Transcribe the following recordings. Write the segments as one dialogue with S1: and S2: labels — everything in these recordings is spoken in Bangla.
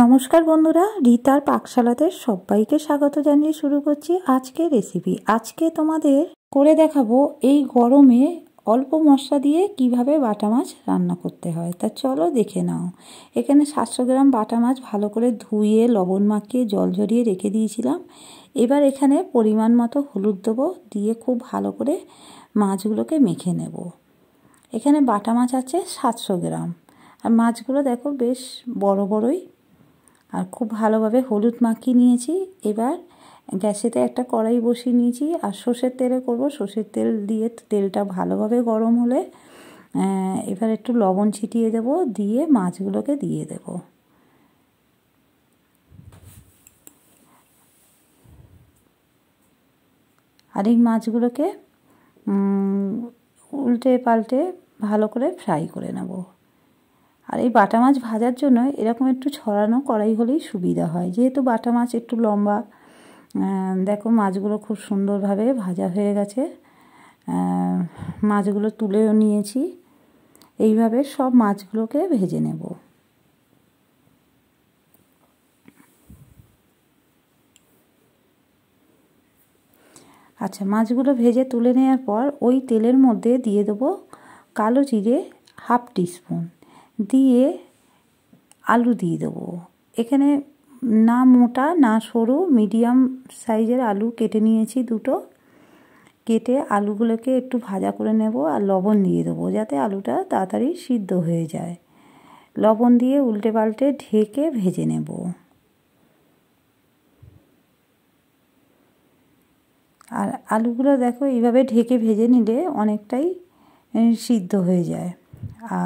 S1: নমস্কার বন্ধুরা রিতার পাকশালাতে সবাইকে স্বাগত জানিয়ে শুরু করছি আজকে রেসিপি আজকে তোমাদের করে দেখাবো এই গরমে অল্প মশলা দিয়ে কিভাবে বাটা মাছ রান্না করতে হয় তা চলো দেখে নাও এখানে সাতশো গ্রাম বাটা মাছ ভালো করে ধুয়ে লবণ মাখিয়ে জল ঝরিয়ে রেখে দিয়েছিলাম এবার এখানে পরিমাণ মতো হলুদ দেবো দিয়ে খুব ভালো করে মাছগুলোকে মেখে নেব এখানে বাটা মাছ আছে সাতশো গ্রাম আর মাছগুলো দেখো বেশ বড় বড়ই আর খুব ভালোভাবে হলুদ মাখিয়ে নিয়েছি এবার গ্যাসেতে একটা কড়াই বসিয়ে নিয়েছি আর সর্ষের তেলে করব সর্ষের তেল দিয়ে তেলটা ভালোভাবে গরম হলে এবার একটু লবণ ছিটিয়ে দেব দিয়ে মাছগুলোকে দিয়ে দেব আর এই মাছগুলোকে উল্টে পাল্টে ভালো করে ফ্রাই করে নেবো আর এই বাটা মাছ ভাজার জন্য এরকম একটু ছড়ানো কড়াই হলেই সুবিধা হয় যেহেতু বাটা মাছ একটু লম্বা দেখো মাছগুলো খুব সুন্দরভাবে ভাজা হয়ে গেছে মাছগুলো তুলেও নিয়েছি এইভাবে সব মাছগুলোকে ভেজে নেব আচ্ছা মাছগুলো ভেজে তুলে নেওয়ার পর ওই তেলের মধ্যে দিয়ে দেবো কালো জিরে হাফ টিস্পুন দিয়ে আলু দিয়ে দেবো এখানে না মোটা না সরু মিডিয়াম সাইজের আলু কেটে নিয়েছি দুটো কেটে আলুগুলোকে একটু ভাজা করে নেব আর লবণ দিয়ে দেবো যাতে আলুটা তাড়াতাড়ি সিদ্ধ হয়ে যায় লবণ দিয়ে উল্টে পাল্টে ঢেকে ভেজে নেব আর আলুগুলো দেখো এইভাবে ঢেকে ভেজে নিলে অনেকটাই সিদ্ধ হয়ে যায়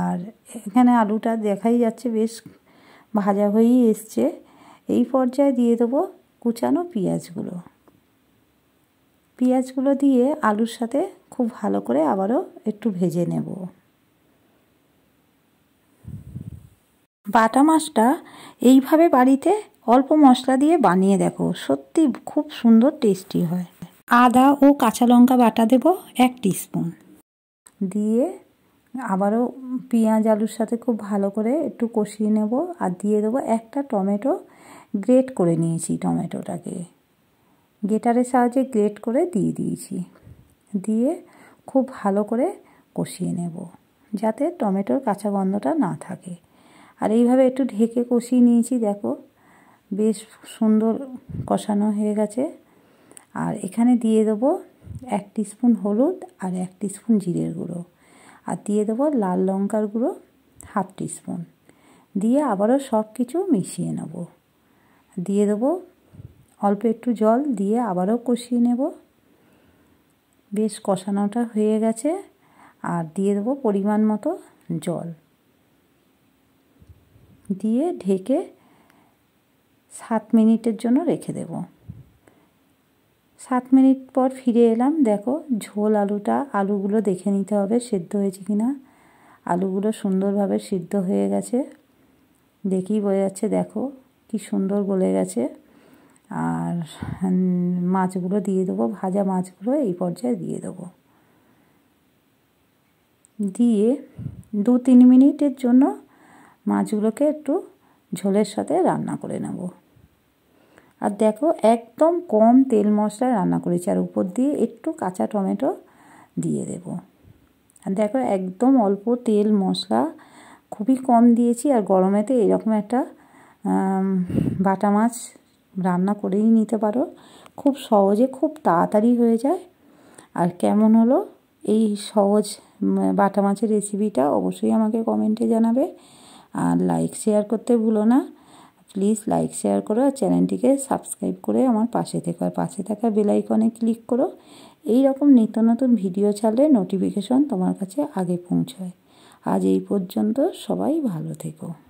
S1: আর এখানে আলুটা দেখাই যাচ্ছে বেশ ভাজা হয়েই এসছে এই পর্যায়ে দিয়ে দেবো কুচানো পেঁয়াজগুলো পেঁয়াজগুলো দিয়ে আলুর সাথে খুব ভালো করে আবারও একটু ভেজে নেব বাটা মাছটা এইভাবে বাড়িতে অল্প মশলা দিয়ে বানিয়ে দেখো সত্যি খুব সুন্দর টেস্টি হয় আদা ও কাঁচা লঙ্কা বাটা দেব এক স্পুন দিয়ে আবারও পেঁয়াজ আলুর সাথে খুব ভালো করে একটু কষিয়ে নেব আর দিয়ে দেবো একটা টমেটো গ্রেট করে নিয়েছি টমেটোটাকে গেটারের সাহায্যে গ্রেট করে দিয়ে দিয়েছি দিয়ে খুব ভালো করে কষিয়ে নেব যাতে টমেটোর কাঁচা গন্ধটা না থাকে আর এইভাবে একটু ঢেকে কষিয়ে নিয়েছি দেখো বেশ সুন্দর কষানো হয়ে গেছে আর এখানে দিয়ে দেবো এক স্পুন হলুদ আর এক স্পুন জিরের গুঁড়ো আর দিয়ে দেবো লাল লঙ্কার গুঁড়ো হাফ টিস্পুন দিয়ে আবারও সব কিছু মিশিয়ে নেব দিয়ে দেবো অল্প একটু জল দিয়ে আবারও কষিয়ে নেব বেশ কষানোটা হয়ে গেছে আর দিয়ে দেবো পরিমাণ মতো জল দিয়ে ঢেকে সাত মিনিটের জন্য রেখে দেবো সাত মিনিট পর ফিরে এলাম দেখো ঝোল আলুটা আলুগুলো দেখে নিতে হবে সেদ্ধ হয়েছে কি না আলুগুলো সুন্দরভাবে সিদ্ধ হয়ে গেছে দেখি বোঝা যাচ্ছে দেখো কি সুন্দর গলে গেছে আর মাছগুলো দিয়ে দেবো ভাজা মাছগুলো এই পর্যায়ে দিয়ে দেবো দিয়ে দু তিন মিনিটের জন্য মাছগুলোকে একটু ঝোলের সাথে রান্না করে নেবো আর দেখো একদম কম তেল মশলায় রান্না করেছি আর উপর দিয়ে একটু কাঁচা টমেটো দিয়ে দেব আর দেখো একদম অল্প তেল মশলা খুবই কম দিয়েছি আর গরমেতে এরকম একটা বাটা মাছ রান্না করেই নিতে পারো খুব সহজে খুব তাড়াতাড়ি হয়ে যায় আর কেমন হলো এই সহজ বাটা মাছের রেসিপিটা অবশ্যই আমাকে কমেন্টে জানাবে আর লাইক শেয়ার করতে ভুলো না প্লিজ লাইক শেয়ার করো আর চ্যানেলটিকে সাবস্ক্রাইব করে আমার পাশে থেকো আর পাশে থাকা বেলাইকনে ক্লিক করো এই রকম নিত্য নতুন ভিডিও ছাড়লে নোটিফিকেশন তোমার কাছে আগে পৌঁছায় আজ এই পর্যন্ত সবাই ভালো থেকো